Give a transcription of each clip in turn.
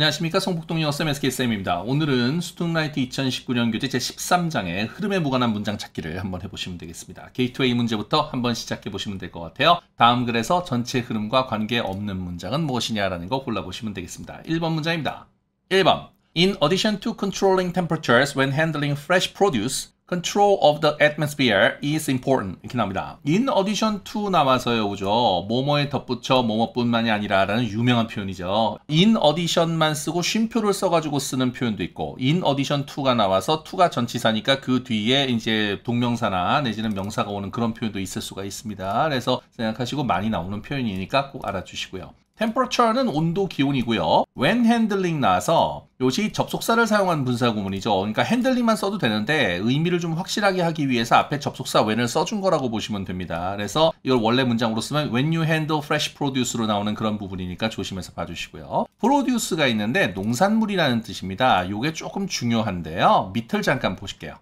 안녕하십니까 성북동의어쌤 SK쌤입니다. 오늘은 수능라이트 2019년 교재 제13장의 흐름에 무관한 문장 찾기를 한번 해보시면 되겠습니다. 게이트웨이 문제부터 한번 시작해보시면 될 것 같아요. 다음 글에서 전체 흐름과 관계없는 문장은 무엇이냐라는 거 골라보시면 되겠습니다. 1번 문장입니다. 1번 In addition to controlling temperatures when handling fresh produce, Control of the atmosphere is important 이렇게 나옵니다. In addition to 나와서요, 그죠? 뭐뭐에 덧붙여 뭐뭐뿐만이 아니라라는 유명한 표현이죠. In addition만 쓰고 쉼표를 써가지고 쓰는 표현도 있고, in addition to가 나와서 to가 전치사니까 그 뒤에 이제 동명사나 내지는 명사가 오는 그런 표현도 있을 수가 있습니다. 그래서 생각하시고 많이 나오는 표현이니까 꼭 알아주시고요. temperature는 온도 기온이고요. when handling 나와서 요시 접속사를 사용한 분사 구문이죠. 그러니까 핸들링만 써도 되는데 의미를 좀 확실하게 하기 위해서 앞에 접속사 when을 써준 거라고 보시면 됩니다. 그래서 이걸 원래 문장으로 쓰면 when you handle fresh produce로 나오는 그런 부분이니까 조심해서 봐주시고요. produce가 있는데 농산물이라는 뜻입니다. 요게 조금 중요한데요. 밑을 잠깐 보실게요.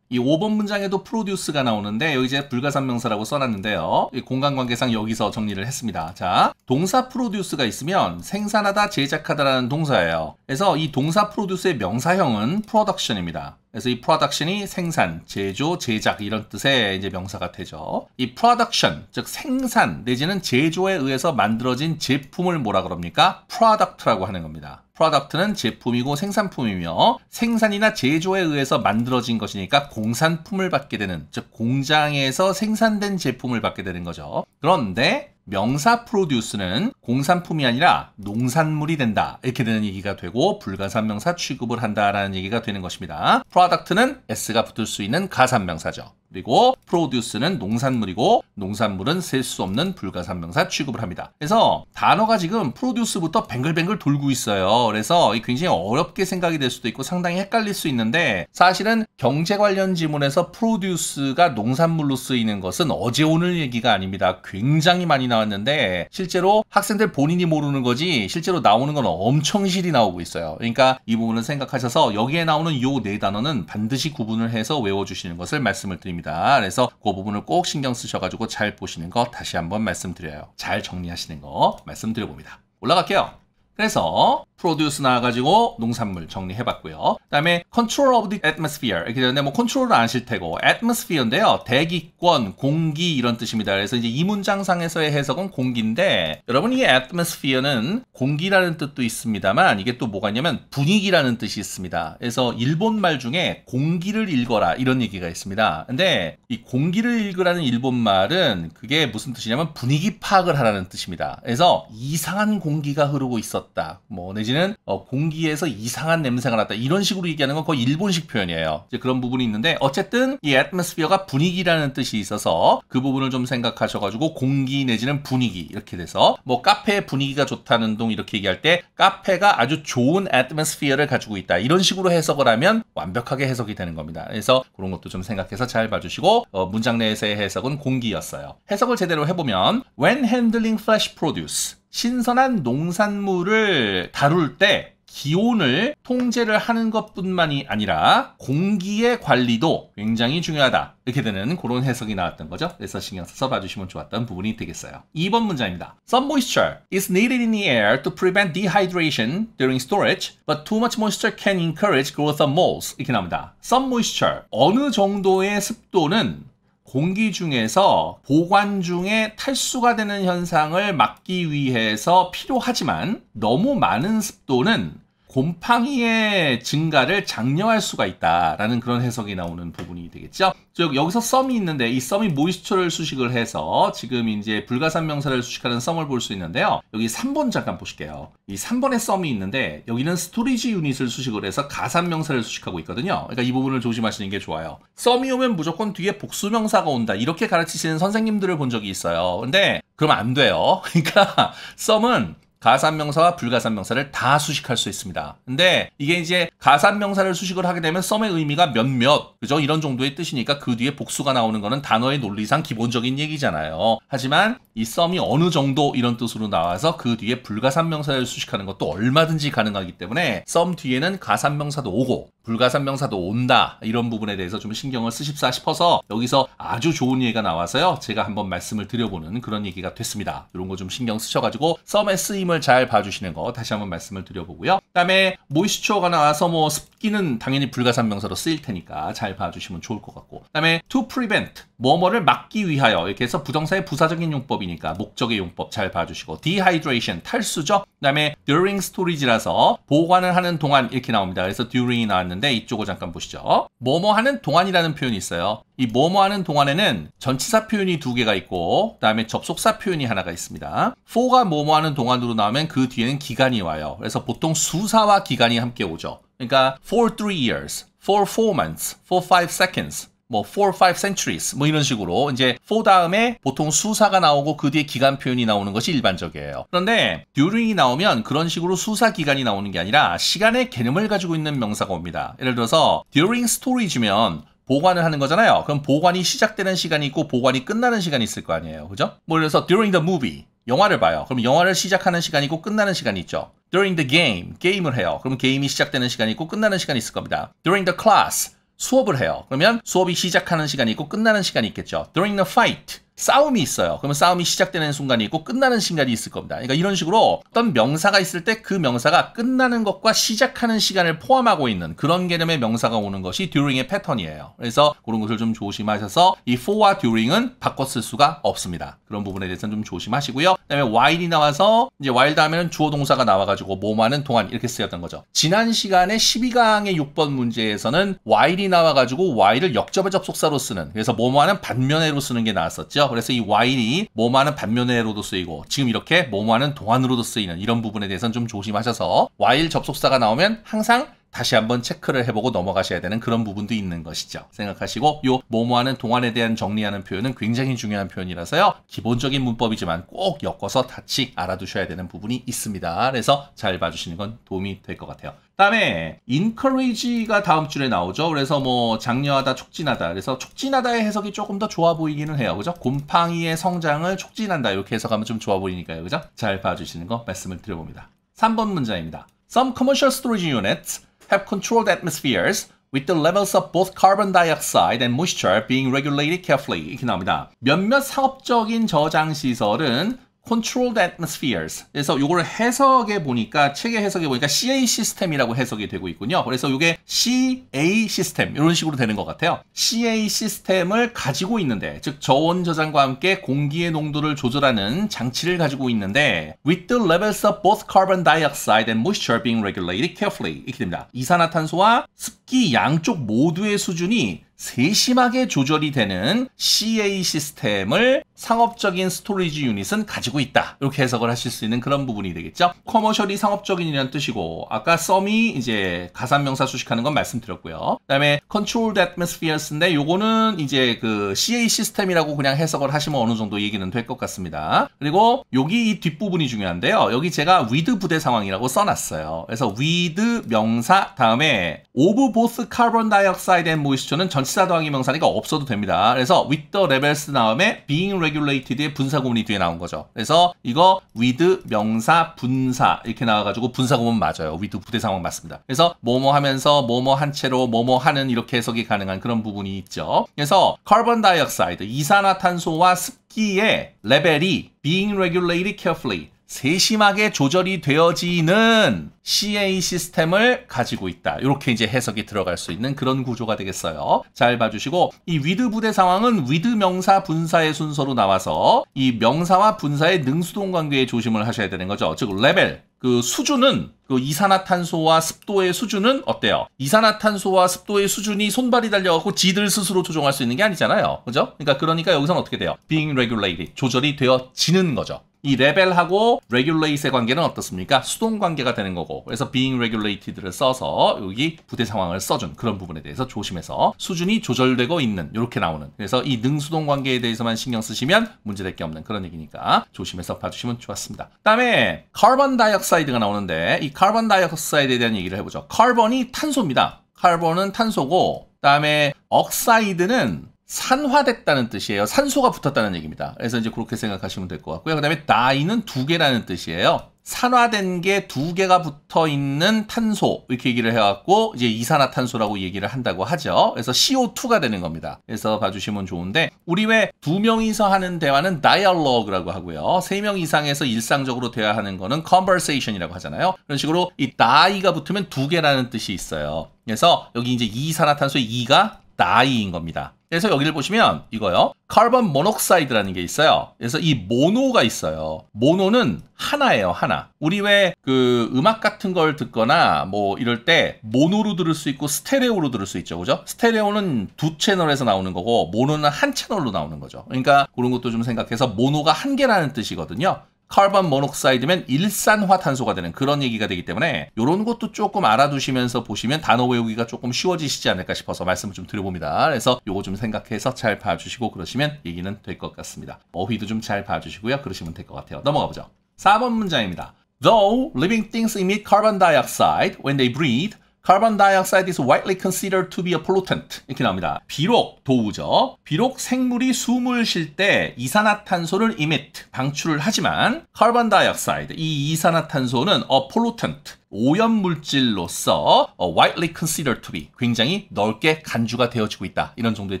이 5번 문장에도 프로듀스가 나오는데 여기 이제 불가산명사라고 써놨는데요. 공간관계상 여기서 정리를 했습니다. 자, 동사 프로듀스가 있으면 생산하다, 제작하다라는 동사예요. 그래서 이 동사 프로듀스의 명사형은 프로덕션입니다. 그래서 이 production이 생산, 제조, 제작 이런 뜻의 이제 명사가 되죠. 이 production, 즉 생산 내지는 제조에 의해서 만들어진 제품을 뭐라 그럽니까? product라고 하는 겁니다. product는 제품이고 생산품이며 생산이나 제조에 의해서 만들어진 것이니까 공산품을 받게 되는, 즉 공장에서 생산된 제품을 받게 되는 거죠. 그런데 명사 프로듀스는 공산품이 아니라 농산물이 된다. 이렇게 되는 얘기가 되고 불가산명사 취급을 한다라는 얘기가 되는 것입니다. 프로덕트는 s가 붙을 수 있는 가산명사죠. 그리고 프로듀스는 농산물이고 농산물은 셀 수 없는 불가산명사 취급을 합니다. 그래서 단어가 지금 프로듀스부터 뱅글뱅글 돌고 있어요. 그래서 굉장히 어렵게 생각이 될 수도 있고 상당히 헷갈릴 수 있는데 사실은 경제 관련 지문에서 프로듀스가 농산물로 쓰이는 것은 어제 오늘 얘기가 아닙니다. 굉장히 많이 나왔는데 실제로 학생들 본인이 모르는 거지 실제로 나오는 건 엄청 실이 나오고 있어요. 그러니까 이 부분을 생각하셔서 여기에 나오는 요 네 단어는 반드시 구분을 해서 외워주시는 것을 말씀을 드립니다. 부분입니다. 그래서 그 부분을 꼭 신경 쓰셔가지고 잘 보시는 거 다시 한번 말씀드려요. 잘 정리하시는 거 말씀드려봅니다. 올라갈게요. 그래서 프로듀스 나와가지고 농산물 정리해봤고요. 그다음에 컨트롤 오브 디 a 트 m 스피어 이렇게 되는데 뭐 컨트롤은 아실 테고 a 트 m 스피어인데요 대기권, 공기 이런 뜻입니다. 그래서 이제 이 문장상에서의 해석은 공기인데 여러분 이 a t m o s p h 는 공기라는 뜻도 있습니다만 이게 또 뭐가냐면 있 분위기라는 뜻이 있습니다. 그래서 일본말 중에 공기를 읽어라 이런 얘기가 있습니다. 근데 이 공기를 읽으라는 일본말은 그게 무슨 뜻이냐면 분위기 파악을 하라는 뜻입니다. 그래서 이상한 공기가 흐르고 있었다. 있었다. 뭐 내지는 어, 공기에서 이상한 냄새가 났다. 이런 식으로 얘기하는 건 거의 일본식 표현이에요. 이제 그런 부분이 있는데 어쨌든 이 atmosphere가 분위기라는 뜻이 있어서 그 부분을 좀 생각하셔가지고 공기 내지는 분위기 이렇게 돼서 뭐 카페 분위기가 좋다는 동 이렇게 얘기할 때 카페가 아주 좋은 atmosphere를 가지고 있다. 이런 식으로 해석을 하면 완벽하게 해석이 되는 겁니다. 그래서 그런 것도 좀 생각해서 잘 봐주시고 어, 문장 내에서의 해석은 공기였어요. 해석을 제대로 해보면 when handling f l a s h produce 신선한 농산물을 다룰 때 기온을 통제를 하는 것뿐만이 아니라 공기의 관리도 굉장히 중요하다. 이렇게 되는 그런 해석이 나왔던 거죠. 그래서 신경 써서 봐주시면 좋았던 부분이 되겠어요. 2번 문제입니다. Some moisture is needed in the air to prevent dehydration during storage, but too much moisture can encourage growth of moles. 이렇게 나옵니다. Some moisture, 어느 정도의 습도는 공기 중에서 보관 중에 탈수가 되는 현상을 막기 위해서 필요하지만 너무 많은 습도는 곰팡이의 증가를 장려할 수가 있다라는 그런 해석이 나오는 부분이 되겠죠. 즉 여기서 썸이 있는데 이 썸이 모이스처를 수식을 해서 지금 이제 불가산 명사를 수식하는 썸을 볼 수 있는데요. 여기 3번 잠깐 보실게요. 이 3번에 썸이 있는데 여기는 스토리지 유닛을 수식을 해서 가산 명사를 수식하고 있거든요. 그러니까 이 부분을 조심하시는 게 좋아요. 썸이 오면 무조건 뒤에 복수 명사가 온다. 이렇게 가르치시는 선생님들을 본 적이 있어요. 근데 그럼안 돼요. 그러니까 썸은 가산명사와 불가산명사를 다 수식할 수 있습니다. 근데 이게 이제 가산명사를 수식을 하게 되면 썸의 의미가 몇몇, 그죠? 이런 정도의 뜻이니까 그 뒤에 복수가 나오는 거는 단어의 논리상 기본적인 얘기잖아요. 하지만 이 썸이 어느 정도 이런 뜻으로 나와서 그 뒤에 불가산명사를 수식하는 것도 얼마든지 가능하기 때문에 썸 뒤에는 가산명사도 오고 불가산 명사도 온다 이런 부분에 대해서 좀 신경을 쓰십사 싶어서 여기서 아주 좋은 얘기가 나와서요 제가 한번 말씀을 드려보는 그런 얘기가 됐습니다 이런 거 좀 신경 쓰셔가지고 썸의 쓰임을 잘 봐주시는 거 다시 한번 말씀을 드려보고요 그 다음에 모이스처가 나와서 뭐 습기는 당연히 불가산 명사로 쓰일 테니까 잘 봐주시면 좋을 것 같고 그 다음에 to prevent 뭐뭐를 막기 위하여 이렇게 해서 부정사의 부사적인 용법이니까 목적의 용법 잘 봐주시고 dehydration 탈수죠. 그다음에 during storage라서 보관을 하는 동안 이렇게 나옵니다. 그래서 during이 나왔는데 이쪽을 잠깐 보시죠. 뭐뭐 하는 동안이라는 표현이 있어요. 이 뭐뭐 하는 동안에는 전치사 표현이 두 개가 있고 그다음에 접속사 표현이 하나가 있습니다. for가 뭐뭐 하는 동안으로 나오면 그 뒤에는 기간이 와요. 그래서 보통 수사와 기간이 함께 오죠. 그러니까 for three years, for four months, for five seconds, 뭐 4, 5 centuries 뭐 이런 식으로 이제 4 다음에 보통 수사가 나오고 그 뒤에 기간 표현이 나오는 것이 일반적이에요. 그런데 during이 나오면 그런 식으로 수사 기간이 나오는 게 아니라 시간의 개념을 가지고 있는 명사가 옵니다. 예를 들어서 during storage면 보관을 하는 거잖아요. 그럼 보관이 시작되는 시간이 있고 보관이 끝나는 시간이 있을 거 아니에요. 그죠? 뭐 예를 들어서 during the movie 영화를 봐요. 그럼 영화를 시작하는 시간이 있고 끝나는 시간이 있죠. during the game 게임을 해요. 그럼 게임이 시작되는 시간이 있고 끝나는 시간이 있을 겁니다. during the class 수업을 해요. 그러면 수업이 시작하는 시간이 있고 끝나는 시간이 있겠죠. During the fight. 싸움이 있어요. 그러면 싸움이 시작되는 순간이 있고 끝나는 시간이 있을 겁니다. 그러니까 이런 식으로 어떤 명사가 있을 때 그 명사가 끝나는 것과 시작하는 시간을 포함하고 있는 그런 개념의 명사가 오는 것이 during의 패턴이에요. 그래서 그런 것을 좀 조심하셔서 이 for와 during은 바꿨을 수가 없습니다. 그런 부분에 대해서는 좀 조심하시고요. 그다음에 while이 나와서 이제 while 다음에는 주어 동사가 나와가지고 뭐하는 동안 이렇게 쓰였던 거죠. 지난 시간에 12강의 6번 문제에서는 while이 나와가지고 while을 역접의 접속사로 쓰는 그래서 뭐하는 반면으로 쓰는 게 나왔었죠. 그래서 이 while이 뭐뭐은 반면에로도 쓰이고 지금 이렇게 뭐뭐하는 동안으로도 쓰이는 이런 부분에 대해서는 좀 조심하셔서 while 접속사가 나오면 항상 다시 한번 체크를 해보고 넘어가셔야 되는 그런 부분도 있는 것이죠. 생각하시고 요 뭐뭐하는 동안에 대한 정리하는 표현은 굉장히 중요한 표현이라서요. 기본적인 문법이지만 꼭 엮어서 같이 알아두셔야 되는 부분이 있습니다. 그래서 잘 봐주시는 건 도움이 될 것 같아요. 다음에 인 n c o u 가 다음 줄에 나오죠. 그래서 뭐 장려하다, 촉진하다. 그래서 촉진하다의 해석이 조금 더 좋아 보이기는 해요. 그죠? 곰팡이의 성장을 촉진한다. 이렇게 해석하면 좀 좋아 보이니까요. 그죠? 잘 봐주시는 거 말씀을 드려봅니다. 3번 문장입니다. Some commercial storage units have controlled atmospheres with the levels of both carbon dioxide and moisture being regulated carefully. 이렇게 나옵니다. 몇몇 사업적인 저장 시설은 Controlled Atmospheres. 그래서 요거를 해석해 보니까 책의 해석해 보니까 CA 시스템이라고 해석이 되고 있군요. 그래서 요게 CA 시스템 이런 식으로 되는 것 같아요. CA 시스템을 가지고 있는데 즉 저온 저장과 함께 공기의 농도를 조절하는 장치를 가지고 있는데 with the levels of both carbon dioxide and moisture being regulated carefully 이렇게 됩니다. 이산화탄소와 습기 양쪽 모두의 수준이 세심하게 조절이 되는 CA 시스템을 상업적인 스토리지 유닛은 가지고 있다. 이렇게 해석을 하실 수 있는 그런 부분이 되겠죠. 커머셜이 상업적인이라는 뜻이고 아까 썸이 이제 가산명사 수식하는 건 말씀드렸고요. 그다음에 controlled atmospheres인데 요거는 이제 그 CA 시스템이라고 그냥 해석을 하시면 어느 정도 얘기는 될 것 같습니다. 그리고 여기 이 뒷부분이 중요한데요. 여기 제가 with 부대 상황이라고 써놨어요. 그래서 with 명사 다음에 of both carbon dioxide and moisture는 전 전치사 더하기 명사니까 없어도 됩니다. 그래서 with the rebels 다음에 being regulated의 분사 구문이 뒤에 나온 거죠. 그래서 이거 with 명사 분사 이렇게 나와가지고 분사 구문 맞아요. with 부대 상황 맞습니다. 그래서 뭐뭐 하면서 뭐뭐 한 채로 뭐뭐 하는 이렇게 해석이 가능한 그런 부분이 있죠. 그래서 carbon dioxide 이산화탄소와 습기의 레벨이 being regulated carefully 세심하게 조절이 되어지는 CA 시스템을 가지고 있다. 이렇게 이제 해석이 들어갈 수 있는 그런 구조가 되겠어요. 잘 봐주시고 이 위드 부대 상황은 위드 명사 분사의 순서로 나와서 이 명사와 분사의 능수동 관계에 조심을 하셔야 되는 거죠. 즉 레벨 그 수준은 그 이산화탄소와 습도의 수준은 어때요? 이산화탄소와 습도의 수준이 손발이 달려갖고 지들 스스로 조종할수 있는 게 아니잖아요. 그죠? 그러니까 그러니까 여기서는 어떻게 돼요? being regulated 조절이 되어지는 거죠. 이 레벨하고 regulate의 관계는 어떻습니까? 수동 관계가 되는 거고 그래서 being regulated를 써서 여기 부대 상황을 써준 그런 부분에 대해서 조심해서 수준이 조절되고 있는 이렇게 나오는 그래서 이 능수동 관계에 대해서만 신경 쓰시면 문제될 게 없는 그런 얘기니까 조심해서 봐주시면 좋았습니다. 그 다음에 carbon dioxide가 나오는데 이 carbon dioxide에 대한 얘기를 해보죠. carbon이 탄소입니다. carbon은 탄소고 그 다음에 oxide는 산화됐다는 뜻이에요. 산소가 붙었다는 얘기입니다. 그래서 이제 그렇게 생각하시면 될 것 같고요. 그 다음에 나이는 두 개라는 뜻이에요. 산화된 게 두 개가 붙어 있는 탄소 이렇게 얘기를 해왔고 이제 이산화탄소라고 얘기를 한다고 하죠. 그래서 CO2가 되는 겁니다. 그래서 봐주시면 좋은데 우리 왜 두 명이서 하는 대화는 dialogue라고 하고요. 세 명 이상에서 일상적으로 대화하는 거는 conversation이라고 하잖아요. 그런 식으로 이 die가 붙으면 두 개라는 뜻이 있어요. 그래서 여기 이제 이산화탄소의 이가 다이인 겁니다. 그래서 여기를 보시면 이거요. carbon m o n o 녹 i d e 라는게 있어요. 그래서 이 모노가 있어요. 모노는 하나예요, 하나. 우리 왜 그 음악 같은 걸 듣거나 뭐 이럴 때 모노로 들을 수 있고 스테레오로 들을 수 있죠. 그죠? 스테레오는 두 채널에서 나오는 거고 모노는 한 채널로 나오는 거죠. 그러니까 그런 것도 좀 생각해서 모노가 한 개라는 뜻이거든요. 카본 모녹사이드면 일산화탄소가 되는 그런 얘기가 되기 때문에 이런 것도 조금 알아두시면서 보시면 단어 외우기가 조금 쉬워지시지 않을까 싶어서 말씀을 좀 드려봅니다. 그래서 요거 좀 생각해서 잘 봐주시고 그러시면 얘기는 될 것 같습니다. 어휘도 좀 잘 봐주시고요. 그러시면 될 것 같아요. 넘어가 보죠. 4번 문장입니다. Though living things emit carbon dioxide when they breathe, Carbon dioxide is widely considered to be a pollutant. 이렇게 나옵니다. 비록 도우죠. 비록 생물이 숨을 쉴 때 이산화탄소를 emit, 방출을 하지만 carbon dioxide, 이 이산화탄소는 a pollutant, 오염 물질로서 어, widely considered to be 굉장히 넓게 간주가 되어지고 있다. 이런 정도의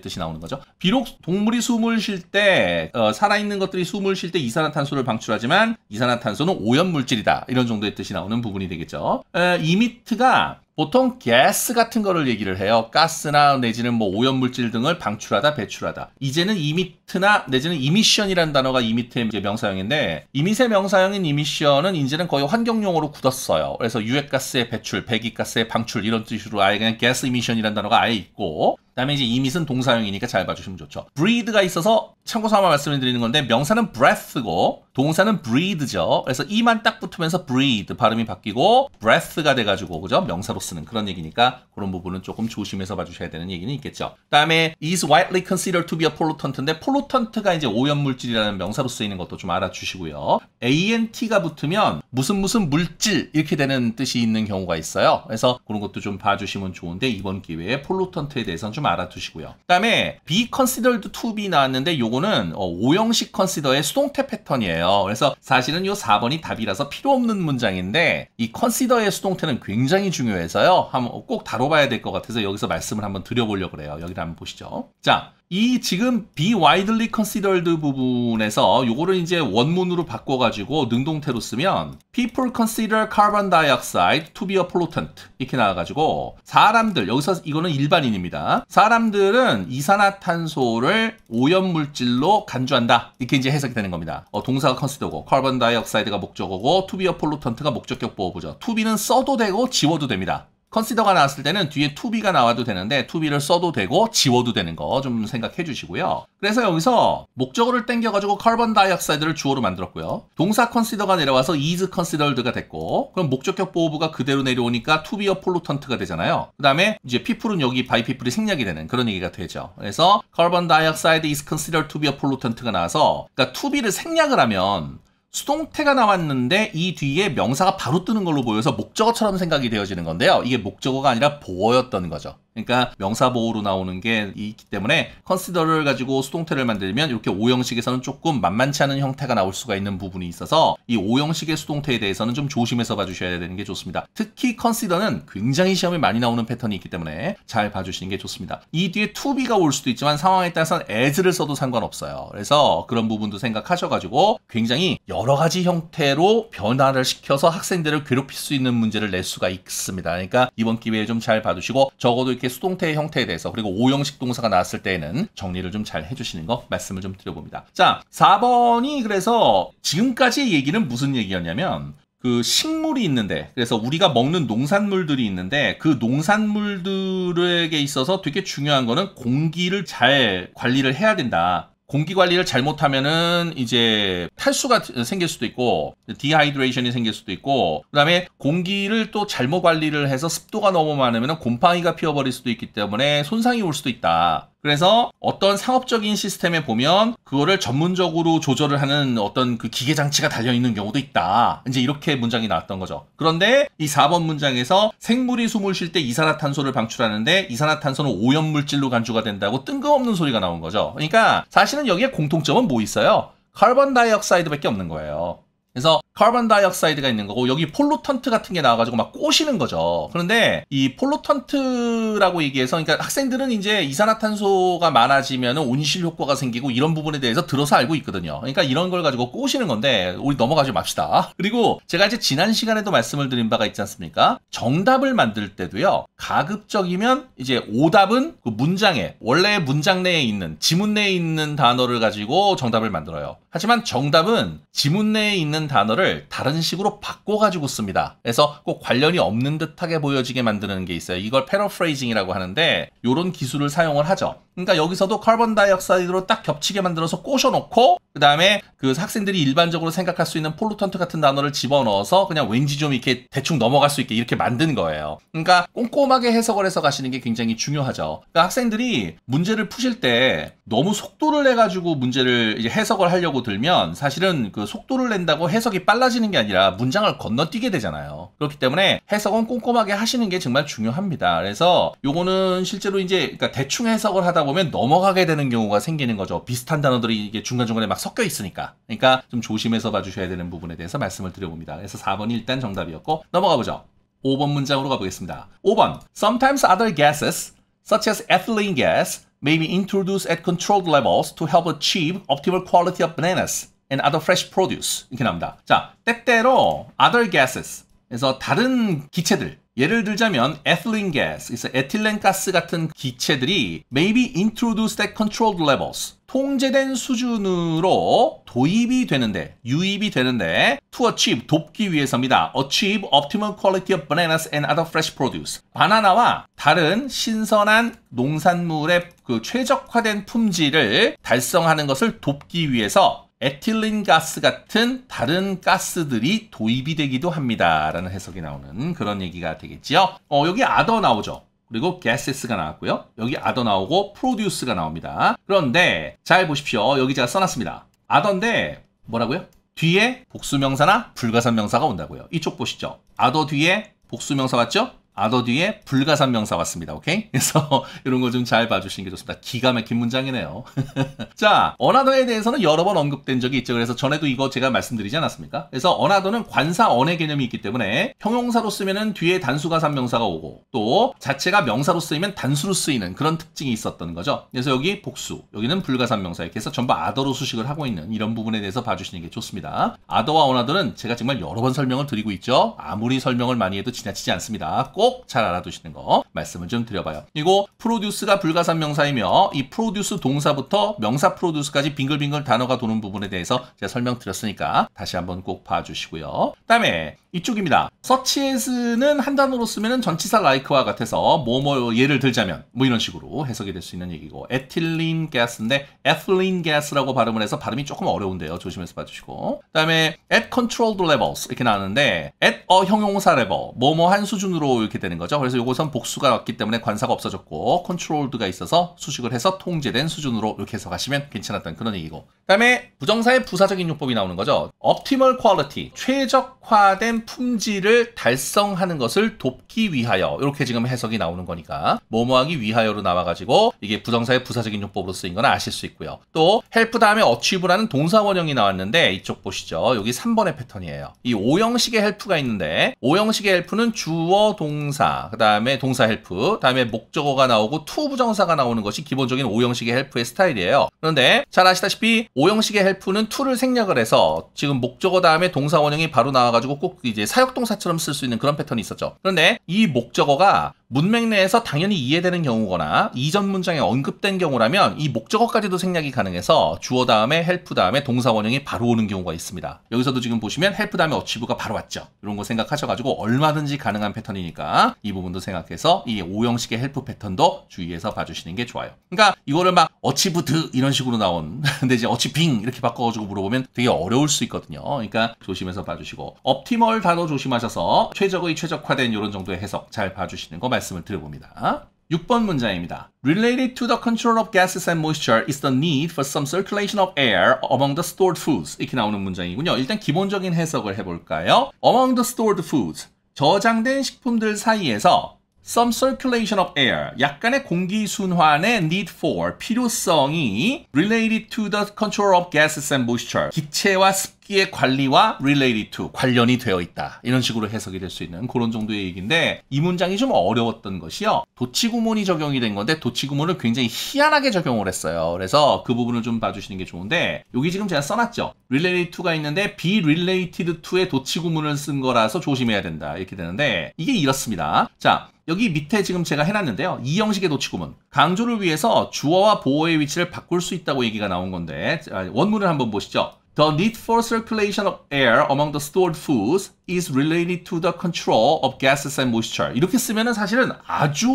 뜻이 나오는 거죠. 비록 동물이 숨을 쉴때 어, 살아있는 것들이 숨을 쉴 때 이산화탄소를 방출하지만 이산화탄소는 오염 물질이다. 이런 정도의 뜻이 나오는 부분이 되겠죠. 이미트가 보통 가스 같은 거를 얘기를 해요. 가스나 내지는 뭐 오염물질 등을 방출하다, 배출하다. 이제는 이미트나 내지는 이미션이라는 단어가 이미트의 명사형인데 이미의 명사형인 이미션은 이제는 거의 환경용어로 굳었어요. 그래서 유해가스의 배출, 배기가스의 방출 이런 뜻으로 아예 그냥 가스 이미션이라는 단어가 아예 있고 다음에 이제 이미 쓴 동사형이니까 잘 봐주시면 좋죠. breed가 있어서 참고 삼아 말씀을 드리는 건데 명사는 breath고 동사는 breed죠. 그래서 이만 딱 붙으면서 breed 발음이 바뀌고 breath가 돼가지고 그죠? 명사로 쓰는 그런 얘기니까 그런 부분은 조금 조심해서 봐주셔야 되는 얘기는 있겠죠. 다음에 is widely considered to be a pollutant인데 pollutan트가 이제 오염물질이라는 명사로 쓰이는 것도 좀 알아주시고요. ant가 붙으면 무슨 무슨 물질 이렇게 되는 뜻이 있는 경우가 있어요. 그래서 그런 것도 좀 봐주시면 좋은데 이번 기회에 pollutan트에 대해서는 좀 알아두시고요. 그다음에 be considered to be 나왔는데 요거는 5형식 어, 컨시더의 수동태 패턴이에요. 그래서 사실은 요 4번이 답이라서 필요 없는 문장인데 이 컨시더의 수동태는 굉장히 중요해서요. 한번 꼭 다뤄봐야 될 것 같아서 여기서 말씀을 한번 드려보려고 그래요. 여기를 한번 보시죠. 자, 이 지금 be widely considered 부분에서 요거를 이제 원문으로 바꿔가지고 능동태로 쓰면 people consider carbon dioxide to be a pollutant 이렇게 나와가지고 사람들 여기서 이거는 일반인입니다. 사람들은 이산화탄소를 오염물질로 간주한다 이렇게 이제 해석이 되는 겁니다. 어, 동사가 consider고 carbon dioxide가 목적어고 to be a pollutant가 목적격 보호보죠. to be는 써도 되고 지워도 됩니다. 컨시더가 나왔을 때는 뒤에 2 b 가 나와도 되는데 2 b 를 써도 되고 지워도 되는 거 좀 생각해 주시고요. 그래서 여기서 목적어를 땡겨가지고 카본 다이옥사이드를 주어로 만들었고요. 동사 컨시더가 내려와서 이즈 컨시더드가 됐고 그럼 목적격 보호부가 그대로 내려오니까 투비어 폴루턴트가 되잖아요. 그 다음에 이제 피플은 여기 바이 피플이 생략이 되는 그런 얘기가 되죠. 그래서 카본 다이옥사이드 이즈 컨시더 투비어 폴루턴트가 나와서 그러니까 투비를 생략을 하면 수동태가 나왔는데 이 뒤에 명사가 바로 뜨는 걸로 보여서 목적어처럼 생각이 되어지는 건데요. 이게 목적어가 아니라 보어였던 거죠. 그러니까 명사 보호로 나오는 게 있기 때문에 컨시더를 가지고 수동태를 만들면 이렇게 오형식에서는 조금 만만치 않은 형태가 나올 수가 있는 부분이 있어서 이 오형식의 수동태에 대해서는 좀 조심해서 봐주셔야 되는 게 좋습니다. 특히 컨시더는 굉장히 시험에 많이 나오는 패턴이 있기 때문에 잘 봐주시는 게 좋습니다. 이 뒤에 to be가 올 수도 있지만 상황에 따라서는 as를 써도 상관없어요. 그래서 그런 부분도 생각하셔가지고 굉장히 여러 여러 가지 형태로 변화를 시켜서 학생들을 괴롭힐 수 있는 문제를 낼 수가 있습니다. 그러니까 이번 기회에 좀 잘 봐주시고 적어도 이렇게 수동태의 형태에 대해서 그리고 5형식 동사가 나왔을 때는 정리를 좀 잘 해주시는 거 말씀을 좀 드려봅니다. 자, 4번이 그래서 지금까지의 얘기는 무슨 얘기였냐면 그 식물이 있는데 그래서 우리가 먹는 농산물들이 있는데 그 농산물들에게 있어서 되게 중요한 거는 공기를 잘 관리를 해야 된다. 공기 관리를 잘못하면은 이제 탈수가 생길 수도 있고 디하이드레이션이 생길 수도 있고 그다음에 공기를 또 잘못 관리를 해서 습도가 너무 많으면 곰팡이가 피어버릴 수도 있기 때문에 손상이 올 수도 있다. 그래서 어떤 상업적인 시스템에 보면 그거를 전문적으로 조절을 하는 어떤 그 기계 장치가 달려 있는 경우도 있다. 이제 이렇게 문장이 나왔던 거죠. 그런데 이 4번 문장에서 생물이 숨을 쉴 때 이산화탄소를 방출하는데 이산화탄소는 오염 물질로 간주가 된다고 뜬금없는 소리가 나온 거죠. 그러니까 사실은 여기에 공통점은 뭐 있어요? 칼본 다이옥사이드밖에 없는 거예요. 그래서 카본 다이옥사이드가 있는 거고 여기 폴루턴트 같은 게 나와가지고 막 꼬시는 거죠. 그런데 이 폴루턴트라고 얘기해서 그러니까 학생들은 이제 이산화탄소가 많아지면 온실 효과가 생기고 이런 부분에 대해서 들어서 알고 있거든요. 그러니까 이런 걸 가지고 꼬시는 건데 우리 넘어가지 맙시다. 그리고 제가 이제 지난 시간에도 말씀을 드린 바가 있지 않습니까? 정답을 만들 때도요. 가급적이면 이제 오답은 그 문장에 원래 문장 내에 있는 지문 내에 있는 단어를 가지고 정답을 만들어요. 하지만 정답은 지문 내에 있는 단어를 용어를 다른 식으로 바꿔가지고 씁니다. 그래서 꼭 관련이 없는 듯하게 보여지게 만드는 게 있어요. 이걸 패러프레이징이라고 하는데 이런 기술을 사용을 하죠. 그러니까 여기서도 컬본 다이옥사이드로 딱 겹치게 만들어서 꼬셔놓고 그 다음에 그 학생들이 일반적으로 생각할 수 있는 폴루턴트 같은 단어를 집어넣어서 그냥 왠지 좀 이렇게 대충 넘어갈 수 있게 이렇게 만든 거예요. 그러니까 꼼꼼하게 해석을 해서 가시는 게 굉장히 중요하죠. 그러니까 학생들이 문제를 푸실 때 너무 속도를 내가지고 문제를 이제 해석을 하려고 들면 사실은 그 속도를 낸다고 해석이 빨라지는 게 아니라 문장을 건너뛰게 되잖아요. 그렇기 때문에 해석은 꼼꼼하게 하시는 게 정말 중요합니다. 그래서 요거는 실제로 이제 그러니까 대충 해석을 하다 보면 넘어가게 되는 경우가 생기는 거죠. 비슷한 단어들이 이게 중간중간에 막 섞여 있으니까. 그러니까 좀 조심해서 봐주셔야 되는 부분에 대해서 말씀을 드려봅니다. 그래서 4번이 일단 정답이었고 넘어가 보죠. 5번 문장으로 가보겠습니다. 5번 Sometimes other gases, such as ethylene gas, may be introduced at controlled levels to help achieve optimal quality of bananas and other fresh produce 이렇게 나옵니다. 자, 때때로 other gases 그래서 다른 기체들 예를 들자면 ethylene gas, 에틸렌 가스 같은 기체들이 maybe introduced at controlled levels 통제된 수준으로 도입이 되는데, 유입이 되는데, to achieve, 돕기 위해서입니다. achieve optimum quality of bananas and other fresh produce. 바나나와 다른 신선한 농산물의 그 최적화된 품질을 달성하는 것을 돕기 위해서 에틸린 가스 같은 다른 가스들이 도입이 되기도 합니다라는 해석이 나오는 그런 얘기가 되겠지요. 어, 여기 아더 나오죠. 그리고 gasses가 나왔고요. 여기 아더 나오고 produce가 나옵니다. 그런데 잘 보십시오. 여기 제가 써놨습니다. 아더인데 뭐라고요? 뒤에 복수명사나 불가산 명사가 온다고요. 이쪽 보시죠. 아더 뒤에 복수명사 맞죠 아더 뒤에 불가산 명사 왔습니다. 오케이? 그래서 이런 거 좀 잘 봐주시는 게 좋습니다. 기가 막힌 문장이네요. 자, 어나더에 대해서는 여러 번 언급된 적이 있죠. 그래서 전에도 이거 제가 말씀드리지 않았습니까? 그래서 어나더는 관사 언의 개념이 있기 때문에 형용사로 쓰면은 뒤에 단수가산 명사가 오고 또 자체가 명사로 쓰이면 단수로 쓰이는 그런 특징이 있었던 거죠. 그래서 여기 복수, 여기는 불가산 명사 이렇게 해서 전부 아더로 수식을 하고 있는 이런 부분에 대해서 봐주시는 게 좋습니다. 아더와 어나더는 제가 정말 여러 번 설명을 드리고 있죠. 아무리 설명을 많이 해도 지나치지 않습니다. 꼭 꼭잘 알아두시는 거 말씀을 좀 드려봐요. 그리고 프로듀스가 불가산 명사이며 이 프로듀스 동사부터 명사 프로듀스까지 빙글빙글 단어가 도는 부분에 대해서 제가 설명드렸으니까 다시 한번 꼭 봐주시고요. 그다음에 이쪽입니다. 서치에스는한 단어로 쓰면 전치사 라이크와 같아서 뭐뭐 뭐 예를 들자면 뭐 이런 식으로 해석이 될 수 있는 얘기고 에틸린 가스인데 에틸린 가스라고 발음을 해서 발음이 조금 어려운데요. 조심해서 봐주시고 그다음에 at controlled levels 이렇게 나왔는데 at 어 형용사 레벨 뭐뭐 한 수준으로 이렇게 이렇게 되는 거죠. 그래서 이것은 복수가 왔기 때문에 관사가 없어졌고 컨트롤드가 있어서 수식을 해서 통제된 수준으로 이렇게 해서 가시면 괜찮았던 그런 얘기고 그다음에 부정사의 부사적인 용법이 나오는 거죠. optimal quality 최적화된 품질을 달성하는 것을 돕기 위하여 이렇게 지금 해석이 나오는 거니까 뭐뭐하기 위하여로 나와가지고 이게 부정사의 부사적인 용법으로 쓰인 건 아실 수 있고요. 또 help 다음에 achieve라는 동사 원형이 나왔는데 이쪽 보시죠. 여기 3번의 패턴이에요. 이 5형식의 help가 있는데 5형식의 help는 주어 동사 명사, 그 다음에 동사 헬프, 다음에 목적어가 나오고 투 부정사가 나오는 것이 기본적인 5형식의 헬프의 스타일이에요. 그런데 잘 아시다시피 5형식의 헬프는 투를 생략을 해서 지금 목적어 다음에 동사 원형이 바로 나와가지고 꼭 이제 사역동사처럼 쓸 수 있는 그런 패턴이 있었죠. 그런데 이 목적어가 문맥 내에서 당연히 이해되는 경우거나 이전 문장에 언급된 경우라면 이 목적어까지도 생략이 가능해서 주어 다음에 헬프 다음에 동사 원형이 바로 오는 경우가 있습니다. 여기서도 지금 보시면 헬프 다음에 어치브가 바로 왔죠. 이런 거 생각하셔가지고 얼마든지 가능한 패턴이니까 이 부분도 생각해서 이5형식의 헬프 패턴도 주의해서 봐주시는 게 좋아요. 그러니까 이거를 막 어치브드 이런 식으로 나온 근데 이제 어치빙 이렇게 바꿔가지고 물어보면 되게 어려울 수 있거든요. 그러니까 조심해서 봐주시고 업티멀 단어 조심하셔서 최적의 최적화된 이런 정도의 해석 잘 봐주시는 거말씀 말씀을 드려봅니다. 6번 문장입니다. Related to the control of gases and moisture is the need for some circulation of air among the stored foods. 이렇게 나오는 문장이군요. 일단 기본적인 해석을 해볼까요? Among the stored foods. 저장된 식품들 사이에서 some circulation of air, 약간의 공기 순환의 need for, 필요성이 related to the control of gases and moisture, 기체와 습 식기의 관리와 related to 관련이 되어 있다. 이런 식으로 해석이 될 수 있는 그런 정도의 얘기인데 이 문장이 좀 어려웠던 것이요. 도치구문이 적용이 된 건데 도치구문을 굉장히 희한하게 적용을 했어요. 그래서 그 부분을 좀 봐주시는 게 좋은데 여기 지금 제가 써놨죠. related to가 있는데 be related to의 도치구문을 쓴 거라서 조심해야 된다. 이렇게 되는데 이게 이렇습니다. 자, 여기 밑에 지금 제가 해놨는데요. 이 형식의 도치구문. 강조를 위해서 주어와 보어의 위치를 바꿀 수 있다고 얘기가 나온 건데 원문을 한번 보시죠. The need for circulation of air among the stored foods is related to the control of gases and moisture. 이렇게 쓰면은 사실은 아주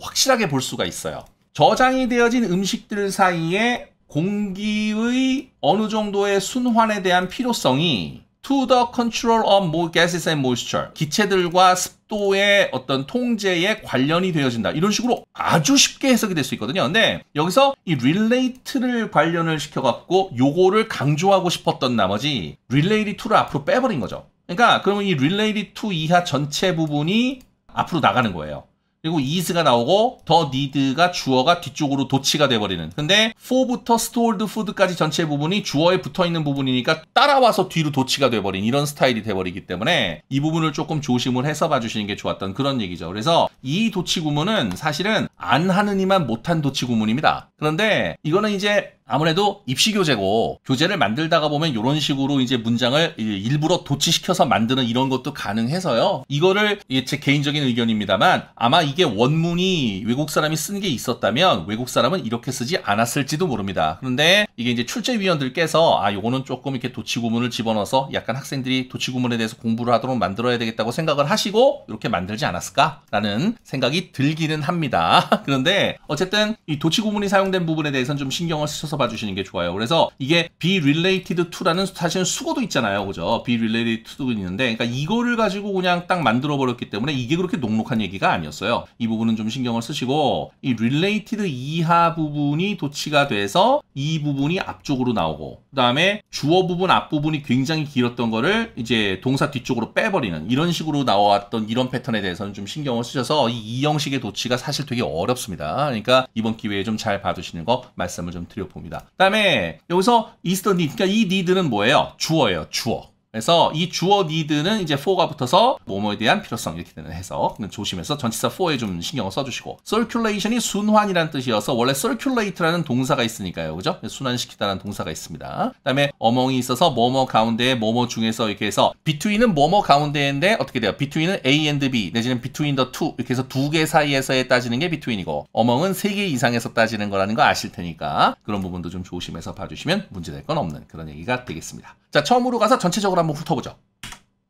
확실하게 볼 수가 있어요. 저장이 되어진 음식들 사이에 공기의 어느 정도의 순환에 대한 필요성이 to the control of gases and moisture. 기체들과 습도의 어떤 통제에 관련이 되어진다. 이런 식으로 아주 쉽게 해석이 될 수 있거든요. 근데 여기서 이 relate를 관련을 시켜갖고 요거를 강조하고 싶었던 나머지 related to를 앞으로 빼버린 거죠. 그러니까 그러면 이 related to 이하 전체 부분이 앞으로 나가는 거예요. 그리고 이스가 나오고 더 니드가 주어가 뒤쪽으로 도치가 돼버리는 근데 4부터 스토어드 푸드까지 전체 부분이 주어에 붙어있는 부분이니까 따라와서 뒤로 도치가 돼버린 이런 스타일이 돼버리기 때문에 이 부분을 조금 조심을 해서 봐주시는 게 좋았던 그런 얘기죠 그래서 이 도치 구문은 사실은 안 하느니만 못한 도치 구문입니다 그런데 이거는 이제 아무래도 입시 교재고 교재를 만들다가 보면 이런 식으로 이제 문장을 일부러 도치시켜서 만드는 이런 것도 가능해서요. 이거를 제 개인적인 의견입니다만 아마 이게 원문이 외국 사람이 쓴 게 있었다면 외국 사람은 이렇게 쓰지 않았을지도 모릅니다. 그런데 이게 이제 출제위원들께서 아 요거는 조금 이렇게 도치구문을 집어넣어서 약간 학생들이 도치구문에 대해서 공부를 하도록 만들어야 되겠다고 생각을 하시고 이렇게 만들지 않았을까라는 생각이 들기는 합니다. 그런데 어쨌든 이 도치구문이 사용된 부분에 대해서는 좀 신경을 쓰셔서 봐주시는 게 좋아요. 그래서 이게 be related to라는 사실은 수고도 있잖아요. 그죠? be related to도 있는데 그러니까 이거를 가지고 그냥 딱 만들어 버렸기 때문에 이게 그렇게 녹록한 얘기가 아니었어요. 이 부분은 좀 신경을 쓰시고 이 related 이하 부분이 도치가 돼서 이 부분이 앞쪽으로 나오고 그다음에 주어 부분 앞부분이 굉장히 길었던 거를 이제 동사 뒤쪽으로 빼버리는 이런 식으로 나왔던 이런 패턴에 대해서는 좀 신경을 쓰셔서 이 형식의 도치가 사실 되게 어렵습니다. 그러니까 이번 기회에 좀 잘 봐주시는 거 말씀을 좀 드려봅니다. 겁니다. 그다음에 여기서 이스터 니드, 그러니까 이 니드는 뭐예요? 주어예요, 주어. 그래서 이 주어 need는 이제 for가 붙어서 뭐뭐에 대한 필요성 이렇게 되는 해석 조심해서 전치사 for에 좀 신경을 써주시고 circulation이 순환이란 뜻이어서 원래 circulate라는 동사가 있으니까요 그죠 순환시키다라는 동사가 있습니다 그 다음에 어멍이 있어서 뭐뭐 가운데 뭐뭐 중에서 이렇게 해서 between은 뭐뭐 가운데인데 어떻게 돼요 between은 A and B 내지는 between the two 이렇게 해서 두 개 사이에서의 따지는 게 between이고 어멍은 세 개 이상에서 따지는 거라는 거 아실 테니까 그런 부분도 좀 조심해서 봐주시면 문제될 건 없는 그런 얘기가 되겠습니다 자 처음으로 가서 전체적으로 한번 한번 훑어보죠.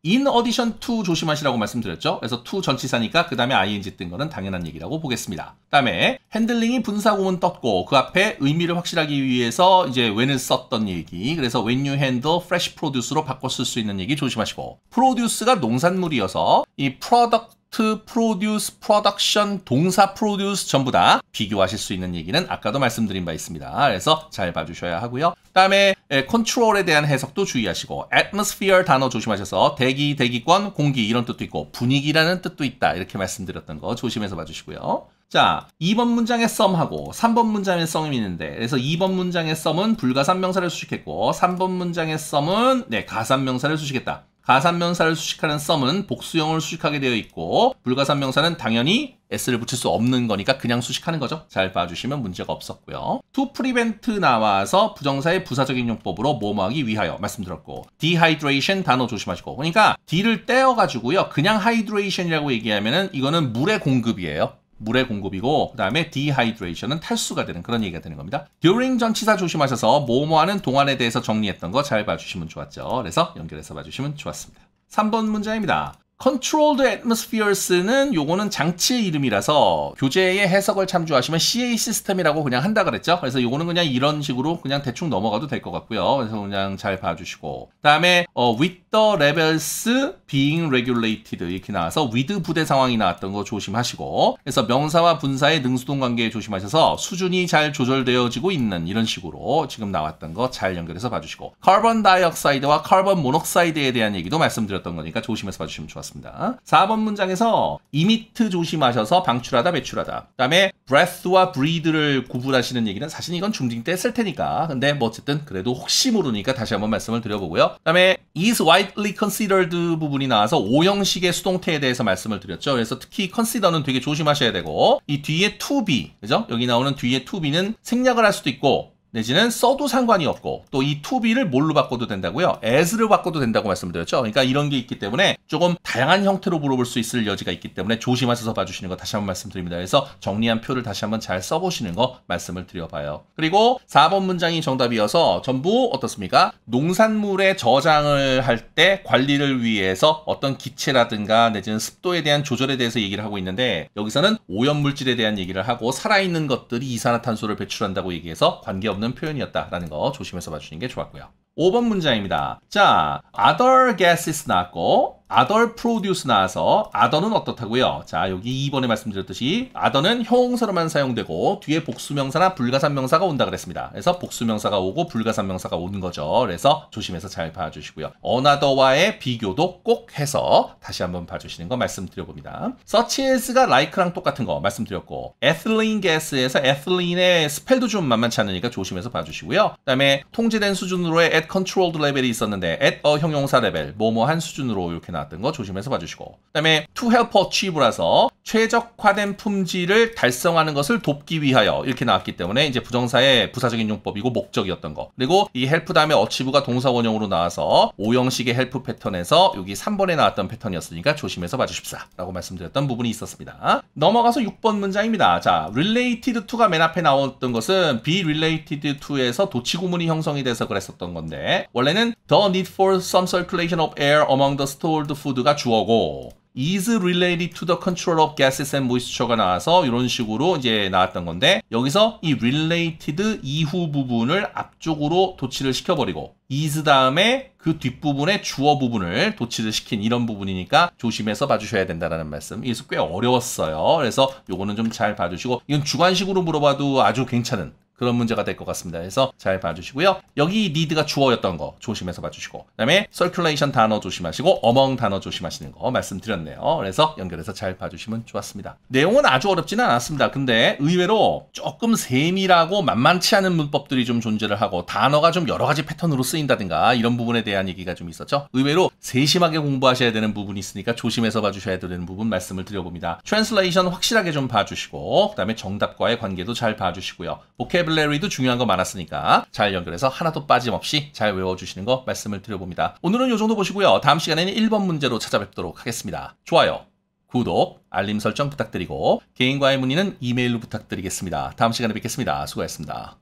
in addition to 조심하시라고 말씀드렸죠. 그래서 to 전치사니까 그 다음에 ing 뜬 거는 당연한 얘기라고 보겠습니다. 그 다음에 핸들링이 분사구문 떴고 그 앞에 의미를 확실하기 위해서 이제 when을 썼던 얘기 그래서 when you handle fresh produce로 바꿔 쓸수 있는 얘기 조심하시고 produce가 농산물이어서 이 product 프로덕트, 프로듀스, 프로덕션, 동사 프로듀스 전부 다 비교하실 수 있는 얘기는 아까도 말씀드린 바 있습니다. 그래서 잘 봐주셔야 하고요. 그다음에 컨트롤에 대한 해석도 주의하시고 atmosphere 단어 조심하셔서 대기, 대기권, 공기 이런 뜻도 있고 분위기라는 뜻도 있다 이렇게 말씀드렸던 거 조심해서 봐주시고요. 자, 2번 문장의 썸하고 3번 문장의 썸이 있는데 그래서 2번 문장의 썸은 불가산명사를 수식했고 3번 문장의 썸은 네 가산명사를 수식했다. 가산명사를 수식하는 썸은 복수형을 수식하게 되어 있고 불가산명사는 당연히 s를 붙일 수 없는 거니까 그냥 수식하는 거죠. 잘 봐주시면 문제가 없었고요. to prevent 나와서 부정사의 부사적인 용법으로 모뭐하기 위하여 말씀드렸고 dehydration 단어 조심하시고 그러니까 d를 떼어가지고요. 그냥 hydration이라고 얘기하면 은 이거는 물의 공급이에요. 물의 공급이고 그다음에 디하이드레이션은 탈수가 되는 그런 얘기가 되는 겁니다. d u r i 전치사 조심하셔서 모모하는 동안에 대해서 정리했던 거 잘 봐주시면 좋았죠. 그래서 연결해서 봐주시면 좋았습니다. 3번 문제입니다. Controlled Atmospheres는 요거는 장치의 이름이라서 교재의 해석을 참조하시면 CA 시스템이라고 그냥 한다 그랬죠. 그래서 요거는 그냥 이런 식으로 그냥 대충 넘어가도 될 것 같고요. 그래서 그냥 잘 봐주시고 그 다음에 어, With the Levels Being Regulated 이렇게 나와서 With 부대 상황이 나왔던 거 조심하시고 그래서 명사와 분사의 능수동 관계에 조심하셔서 수준이 잘 조절되어지고 있는 이런 식으로 지금 나왔던 거 잘 연결해서 봐주시고 Carbon Dioxide와 Carbon Monoxide에 대한 얘기도 말씀드렸던 거니까 조심해서 봐주시면 좋았습니다. 같습니다. 4번 문장에서 이미트 조심하셔서 방출하다 배출하다. 그다음에 breath와 breed를 구분하시는 얘기는 사실 이건 중딩 때 쓸 테니까. 근데 뭐 어쨌든 그래도 혹시 모르니까 다시 한번 말씀을 드려보고요. 그다음에 is widely considered 부분이 나와서 5형식의 수동태에 대해서 말씀을 드렸죠. 그래서 특히 consider는 되게 조심하셔야 되고 이 뒤에 to be 그죠? 여기 나오는 뒤에 to be는 생략을 할 수도 있고 내지는 써도 상관이 없고 또 이2 b 를 뭘로 바꿔도 된다고요? as를 바꿔도 된다고 말씀드렸죠. 그러니까 이런 게 있기 때문에 조금 다양한 형태로 물어볼 수 있을 여지가 있기 때문에 조심하셔서 봐주시는 거 다시 한번 말씀드립니다. 그래서 정리한 표를 다시 한번 잘 써보시는 거 말씀을 드려봐요. 그리고 4번 문장이 정답이어서 전부 어떻습니까? 농산물의 저장을 할 때 관리를 위해서 어떤 기체라든가 내지는 습도에 대한 조절에 대해서 얘기를 하고 있는데 여기서는 오염물질에 대한 얘기를 하고 살아있는 것들이 이산화탄소를 배출한다고 얘기해서 관계 없 없는 표현이었다라는 거 조심해서 봐주시는 게 좋았고요. 5번 문장입니다. 자, other gases 나왔고 아덜 프로듀스 나와서 아더는 어떻다고요? 자 여기 2번에 말씀드렸듯이 아더는 형용사로만 사용되고 뒤에 복수명사나 불가산명사가 온다 그랬습니다. 그래서 복수명사가 오고 불가산명사가 오는 거죠. 그래서 조심해서 잘 봐주시고요. 어나더와의 비교도 꼭 해서 다시 한번 봐주시는 거 말씀드려봅니다. 서치에스가 라이크랑 똑같은 거 말씀드렸고 에슬린 게스에서 에슬린의 스펠도 좀 만만치 않으니까 조심해서 봐주시고요. 그 다음에 통제된 수준으로의 at controlled 레벨이 있었는데 at a 형용사 레벨 뭐 뭐 한 수준으로 이렇게 나 나왔던 거 조심해서 봐주시고 그 다음에 To Help Achieve라서 최적화된 품질을 달성하는 것을 돕기 위하여 이렇게 나왔기 때문에 이제 부정사의 부사적인 용법이고 목적이었던 거 그리고 이 help 다음에 achieve가 동사 원형으로 나와서 5형식의 help 패턴에서 여기 3번에 나왔던 패턴이었으니까 조심해서 봐주십사 라고 말씀드렸던 부분이 있었습니다 넘어가서 6번 문장입니다 자 related to가 맨 앞에 나왔던 것은 be related to에서 도치구문이 형성이 돼서 그랬었던 건데 원래는 the need for some circulation of air among the stored 콜드 푸드가 주어고 is related to the control of gases and moisture가 나와서 이런 식으로 이제 나왔던 건데 여기서 이 related 이후 부분을 앞쪽으로 도치를 시켜버리고 is 다음에 그 뒷부분의 주어 부분을 도치를 시킨 이런 부분이니까 조심해서 봐주셔야 된다라는 말씀. 이래서 꽤 어려웠어요. 그래서 요거는 좀 잘 봐주시고 이건 주관식으로 물어봐도 아주 괜찮은 그런 문제가 될 것 같습니다. 그래서 잘 봐주시고요. 여기 리드가 주어였던 거 조심해서 봐주시고 그다음에 circulation 단어 조심하시고 어멍 단어 조심하시는 거 말씀드렸네요. 그래서 연결해서 잘 봐주시면 좋았습니다. 내용은 아주 어렵지는 않았습니다. 근데 의외로 조금 세밀하고 만만치 않은 문법들이 좀 존재를 하고 단어가 좀 여러 가지 패턴으로 쓰인다든가 이런 부분에 대한 얘기가 좀 있었죠. 의외로 세심하게 공부하셔야 되는 부분이 있으니까 조심해서 봐주셔야 되는 부분 말씀을 드려봅니다. 트랜슬레이션 확실하게 좀 봐주시고 그다음에 정답과의 관계도 잘 봐주시고요. 보캡 보캐블러리도 중요한 거 많았으니까 잘 연결해서 하나도 빠짐없이 잘 외워주시는 거 말씀을 드려봅니다. 오늘은 요 정도 보시고요. 다음 시간에는 1번 문제로 찾아뵙도록 하겠습니다. 좋아요, 구독, 알림 설정 부탁드리고 개인과의 문의는 이메일로 부탁드리겠습니다. 다음 시간에 뵙겠습니다. 수고하셨습니다.